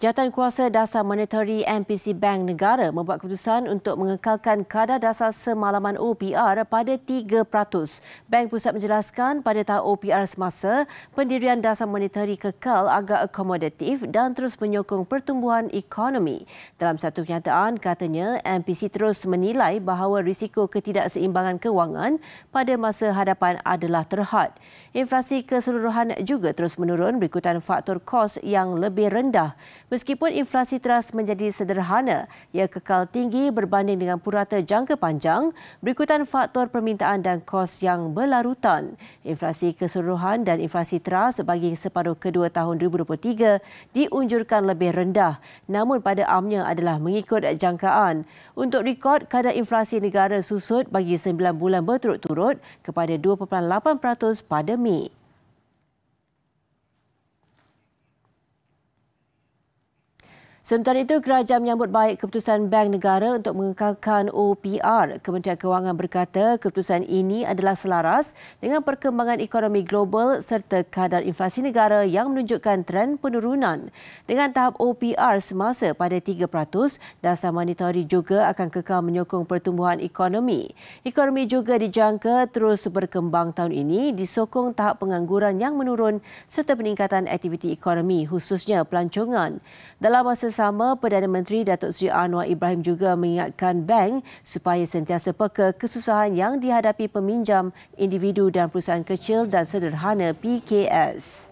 Jawatan Kuasa Dasar Monetary MPC Bank Negara membuat keputusan untuk mengekalkan kadar dasar semalaman OPR pada 3%. Bank Pusat menjelaskan pada tahap OPR semasa, pendirian dasar monetary kekal agak akomodatif dan terus menyokong pertumbuhan ekonomi. Dalam satu kenyataan, katanya MPC terus menilai bahawa risiko ketidakseimbangan kewangan pada masa hadapan adalah terhad. Inflasi keseluruhan juga terus menurun berikutan faktor kos yang lebih rendah. Meskipun inflasi teras menjadi sederhana, ia kekal tinggi berbanding dengan purata jangka panjang berikutan faktor permintaan dan kos yang berlarutan. Inflasi keseluruhan dan inflasi teras bagi separuh kedua tahun 2023 diunjurkan lebih rendah namun pada amnya adalah mengikut jangkaan. Untuk rekod, kadar inflasi negara susut bagi 9 bulan berturut-turut kepada 2.8% pada Mei. Sementara itu, kerajaan menyambut baik keputusan Bank Negara untuk mengekalkan OPR. Kementerian Kewangan berkata keputusan ini adalah selaras dengan perkembangan ekonomi global serta kadar inflasi negara yang menunjukkan tren penurunan. Dengan tahap OPR semasa pada 3%, dasar monetari juga akan kekal menyokong pertumbuhan ekonomi. Ekonomi juga dijangka terus berkembang tahun ini disokong tahap pengangguran yang menurun serta peningkatan aktiviti ekonomi khususnya pelancongan. Dalam masa bersama Perdana Menteri Datuk Seri Anwar Ibrahim juga mengingatkan bank supaya sentiasa peka kesusahan yang dihadapi peminjam individu dan perusahaan kecil dan sederhana PKS.